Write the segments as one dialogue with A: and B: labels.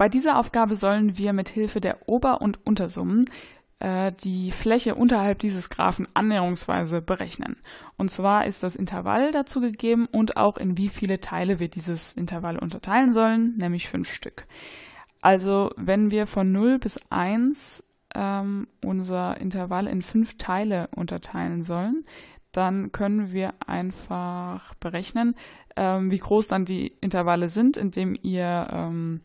A: Bei dieser Aufgabe sollen wir mit Hilfe der Ober- und Untersummen äh, die Fläche unterhalb dieses Graphen annäherungsweise berechnen. Und zwar ist das Intervall dazu gegeben und auch in wie viele Teile wir dieses Intervall unterteilen sollen, nämlich fünf Stück. Also wenn wir von 0 bis 1 ähm, unser Intervall in fünf Teile unterteilen sollen, dann können wir einfach berechnen, ähm, wie groß dann die Intervalle sind, indem ihr ähm,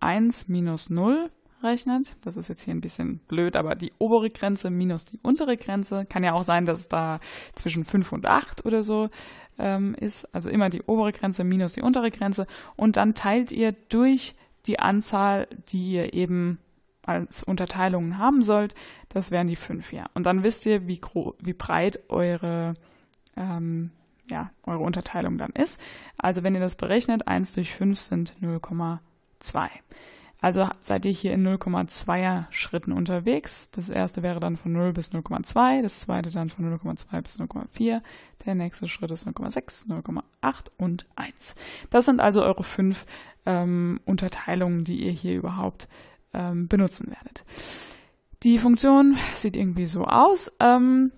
A: 1 minus 0 rechnet. Das ist jetzt hier ein bisschen blöd, aber die obere Grenze minus die untere Grenze. Kann ja auch sein, dass es da zwischen 5 und 8 oder so ähm, ist. Also immer die obere Grenze minus die untere Grenze. Und dann teilt ihr durch die Anzahl, die ihr eben als Unterteilungen haben sollt. Das wären die 5, ja. Und dann wisst ihr, wie, wie breit eure ähm, ja, eure Unterteilung dann ist. Also wenn ihr das berechnet, 1 durch 5 sind 0,5. 2. Also seid ihr hier in 0,2er Schritten unterwegs. Das erste wäre dann von 0 bis 0,2, das zweite dann von 0,2 bis 0,4, der nächste Schritt ist 0,6, 0,8 und 1. Das sind also eure fünf ähm, Unterteilungen, die ihr hier überhaupt ähm, benutzen werdet. Die Funktion sieht irgendwie so aus. Ähm,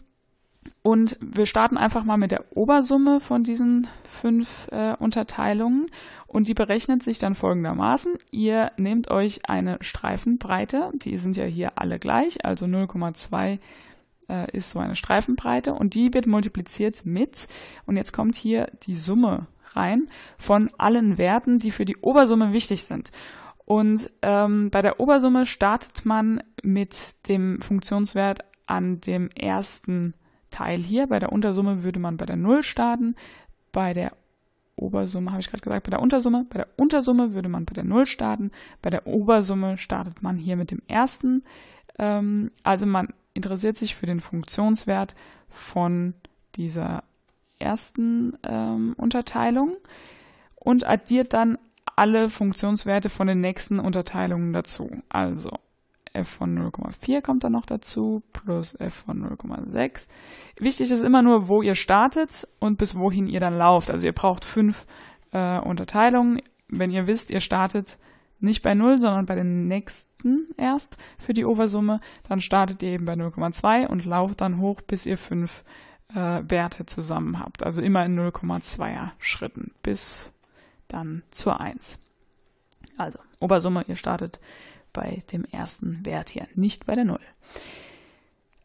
A: und wir starten einfach mal mit der Obersumme von diesen fünf äh, Unterteilungen und die berechnet sich dann folgendermaßen. Ihr nehmt euch eine Streifenbreite, die sind ja hier alle gleich, also 0,2 äh, ist so eine Streifenbreite und die wird multipliziert mit, und jetzt kommt hier die Summe rein, von allen Werten, die für die Obersumme wichtig sind. Und ähm, bei der Obersumme startet man mit dem Funktionswert an dem ersten Teil hier. Bei der Untersumme würde man bei der 0 starten. Bei der Obersumme, habe ich gerade gesagt, bei der Untersumme. Bei der Untersumme würde man bei der 0 starten. Bei der Obersumme startet man hier mit dem ersten. Ähm, also man interessiert sich für den Funktionswert von dieser ersten ähm, Unterteilung und addiert dann alle Funktionswerte von den nächsten Unterteilungen dazu. Also f von 0,4 kommt dann noch dazu, plus f von 0,6. Wichtig ist immer nur, wo ihr startet und bis wohin ihr dann lauft. Also ihr braucht fünf äh, Unterteilungen. Wenn ihr wisst, ihr startet nicht bei 0, sondern bei den nächsten erst für die Obersumme, dann startet ihr eben bei 0,2 und lauft dann hoch, bis ihr fünf äh, Werte zusammen habt. Also immer in 0,2er Schritten bis dann zur 1. Also, Obersumme, ihr startet bei dem ersten Wert hier, nicht bei der Null.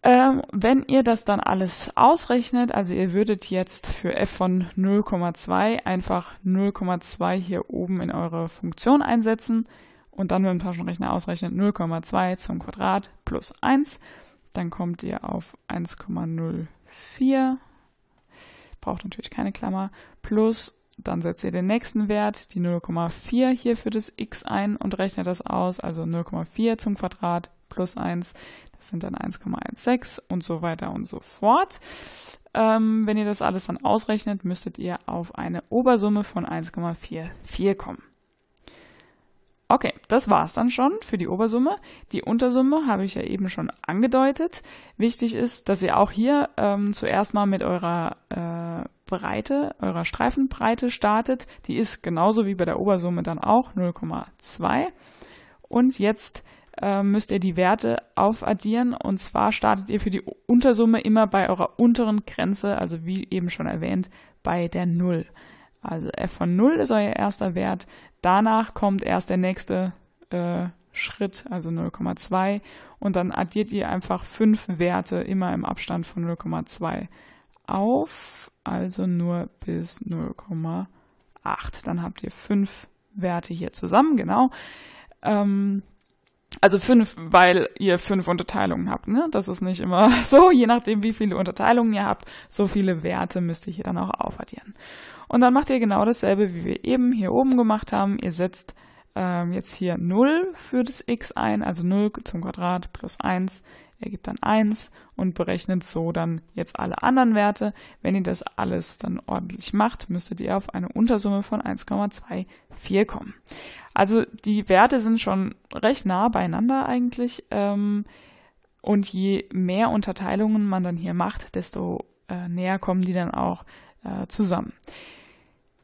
A: Ähm, wenn ihr das dann alles ausrechnet, also ihr würdet jetzt für f von 0,2 einfach 0,2 hier oben in eure Funktion einsetzen und dann mit dem Taschenrechner ausrechnen 0,2 zum Quadrat plus 1, dann kommt ihr auf 1,04, braucht natürlich keine Klammer, plus dann setzt ihr den nächsten Wert, die 0,4 hier für das x ein und rechnet das aus, also 0,4 zum Quadrat plus 1, das sind dann 1,16 und so weiter und so fort. Ähm, wenn ihr das alles dann ausrechnet, müsstet ihr auf eine Obersumme von 1,44 kommen. Okay, das war's dann schon für die Obersumme. Die Untersumme habe ich ja eben schon angedeutet. Wichtig ist, dass ihr auch hier ähm, zuerst mal mit eurer äh, Breite, eurer Streifenbreite startet. Die ist genauso wie bei der Obersumme dann auch 0,2. Und jetzt äh, müsst ihr die Werte aufaddieren. Und zwar startet ihr für die Untersumme immer bei eurer unteren Grenze, also wie eben schon erwähnt, bei der 0. Also f von 0 ist euer erster Wert. Danach kommt erst der nächste äh, Schritt, also 0,2. Und dann addiert ihr einfach fünf Werte immer im Abstand von 0,2 auf, also nur bis 0,8. Dann habt ihr fünf Werte hier zusammen, genau. Ähm, also fünf, weil ihr fünf Unterteilungen habt. Ne? Das ist nicht immer so. Je nachdem, wie viele Unterteilungen ihr habt, so viele Werte müsst ihr hier dann auch aufaddieren. Und dann macht ihr genau dasselbe, wie wir eben hier oben gemacht haben. Ihr setzt ähm, jetzt hier 0 für das x ein, also 0 zum Quadrat plus 1 ergibt dann 1 und berechnet so dann jetzt alle anderen Werte. Wenn ihr das alles dann ordentlich macht, müsstet ihr auf eine Untersumme von 1,24 kommen. Also die Werte sind schon recht nah beieinander eigentlich. Ähm, und je mehr Unterteilungen man dann hier macht, desto äh, näher kommen die dann auch äh, zusammen.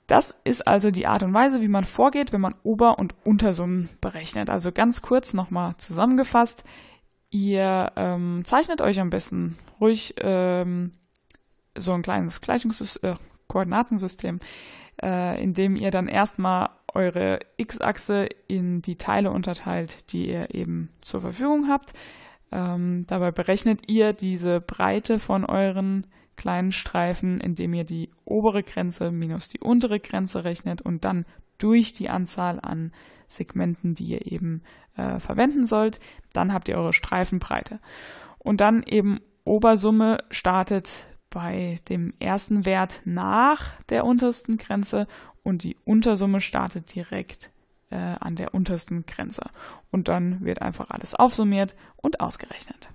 A: Das ist also die Art und Weise, wie man vorgeht, wenn man Ober- und Untersummen berechnet. Also ganz kurz nochmal zusammengefasst. Ihr ähm, zeichnet euch am besten ruhig ähm, so ein kleines Gleichungssystem, äh, Koordinatensystem, äh, in dem ihr dann erstmal eure X-Achse in die Teile unterteilt, die ihr eben zur Verfügung habt. Ähm, dabei berechnet ihr diese Breite von euren kleinen Streifen, indem ihr die obere Grenze minus die untere Grenze rechnet und dann durch die Anzahl an äh, Segmenten, die ihr eben äh, verwenden sollt. Dann habt ihr eure Streifenbreite. Und dann eben Obersumme startet bei dem ersten Wert nach der untersten Grenze und die Untersumme startet direkt äh, an der untersten Grenze. Und dann wird einfach alles aufsummiert und ausgerechnet.